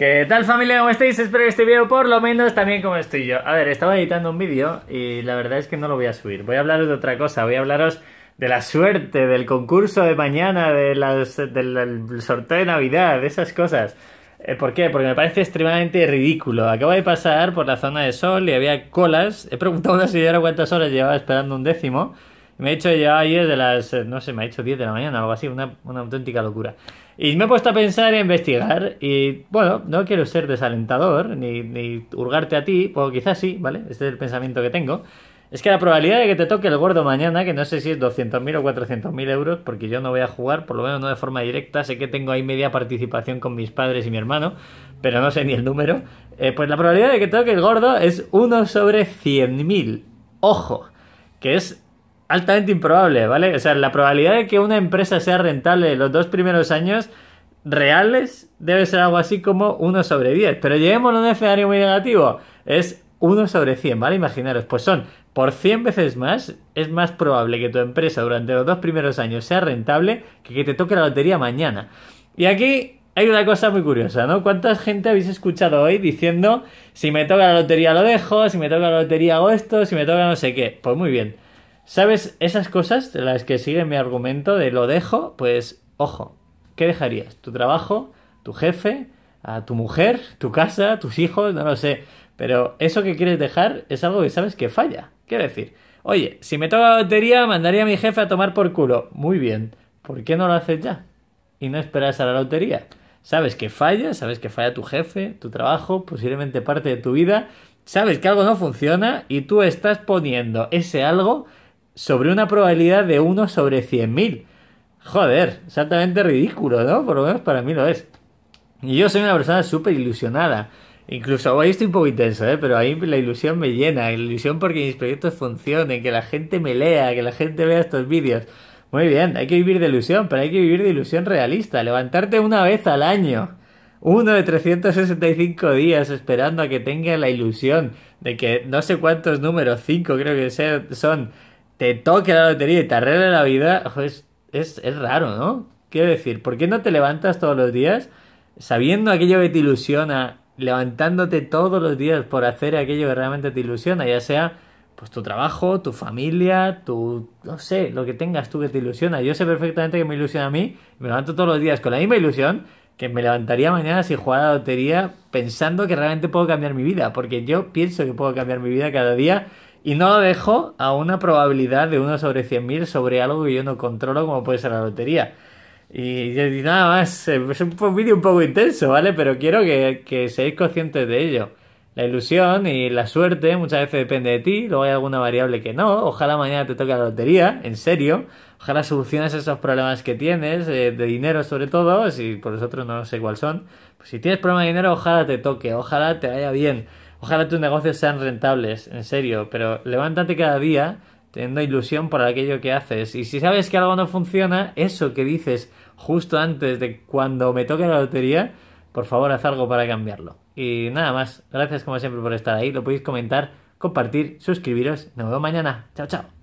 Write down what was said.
¿Qué tal familia? ¿Cómo estáis? Espero que este video por lo menos también como estoy yo. A ver, estaba editando un vídeo y la verdad es que no lo voy a subir. Voy a hablaros de otra cosa, voy a hablaros de la suerte, del concurso de mañana, de del, del, sorteo de Navidad, de esas cosas. Eh, ¿Por qué? Porque me parece extremadamente ridículo. Acabo de pasar por la zona de sol y había colas. He preguntado a una señora cuántas horas llevaba esperando un décimo. Me he hecho ya ayer de las, eh, no sé, me ha hecho 10 de la mañana o algo así, una, auténtica locura. Y me he puesto a pensar e investigar y, bueno, no quiero ser desalentador ni, hurgarte a ti, o pues quizás sí, ¿vale? Este es el pensamiento que tengo. Es que la probabilidad de que te toque el gordo mañana, que no sé si es 200.000 o 400.000 euros, porque yo no voy a jugar, por lo menos no de forma directa, sé que tengo ahí media participación con mis padres y mi hermano, pero no sé ni el número, eh, pues la probabilidad de que toque el gordo es 1 sobre 100.000. Ojo, que es altamente improbable, ¿vale? O sea, la probabilidad de que una empresa sea rentable los dos primeros años reales debe ser algo así como 1 sobre 10. Pero lleguemos a un escenario muy negativo. Es 1 sobre 100, ¿vale? Imaginaros, pues son por 100 veces más, es más probable que tu empresa durante los dos primeros años sea rentable que que te toque la lotería mañana. Y aquí hay una cosa muy curiosa, ¿no? ¿Cuánta gente habéis escuchado hoy diciendo, si me toca la lotería lo dejo, si me toca la lotería hago esto, si me toca no sé qué? Pues muy bien. ¿Sabes? Esas cosas de las que sigue mi argumento de lo dejo, pues ojo, ¿qué dejarías? ¿Tu trabajo? ¿Tu jefe? ¿A tu mujer? ¿Tu casa? ¿Tus hijos? No lo sé. Pero eso que quieres dejar es algo que sabes que falla. Quiero decir, oye, si me toca la lotería, mandaría a mi jefe a tomar por culo. Muy bien. ¿Por qué no lo haces ya? Y no esperas a la lotería. Sabes que falla, sabes que falla tu jefe, tu trabajo, posiblemente parte de tu vida. Sabes que algo no funciona y tú estás poniendo ese algo sobre una probabilidad de 1 sobre 100.000. Joder, exactamente ridículo, ¿no? Por lo menos para mí lo es. Y yo soy una persona súper ilusionada. Incluso hoy estoy un poco intenso, ¿eh? pero ahí la ilusión me llena. La ilusión porque mis proyectos funcionen, que la gente me lea, que la gente vea estos vídeos. Muy bien, hay que vivir de ilusión, pero hay que vivir de ilusión realista. Levantarte una vez al año. Uno de 365 días esperando a que tenga la ilusión de que no sé cuántos números, cinco creo que son, te toque la lotería y te arregla la vida, es, raro, ¿no? Quiero decir, ¿por qué no te levantas todos los días sabiendo aquello que te ilusiona, levantándote todos los días por hacer aquello que realmente te ilusiona, ya sea pues tu trabajo, tu familia, tu no sé, lo que tengas tú que te ilusiona. Yo sé perfectamente que me ilusiona a mí, me levanto todos los días con la misma ilusión que me levantaría mañana si jugara la lotería pensando que realmente puedo cambiar mi vida, porque yo pienso que puedo cambiar mi vida cada día y no lo dejo a una probabilidad de 1 sobre 100.000 sobre algo que yo no controlo, como puede ser la lotería. Y, nada más, es un, vídeo un poco intenso, ¿vale? Pero quiero que, seáis conscientes de ello. La ilusión y la suerte muchas veces depende de ti, luego hay alguna variable que no, ojalá mañana te toque la lotería, en serio, ojalá soluciones esos problemas que tienes, eh, de dinero sobre todo, si por nosotros no sé cuáles son, pues si tienes problemas de dinero, ojalá te toque, ojalá te vaya bien, Ojalá tus negocios sean rentables, en serio, pero levántate cada día teniendo ilusión por aquello que haces. Y si sabes que algo no funciona, eso que dices justo antes de cuando me toque la lotería, por favor haz algo para cambiarlo. Y nada más, gracias como siempre por estar ahí, lo podéis comentar, compartir, suscribiros, nos vemos mañana, chao chao.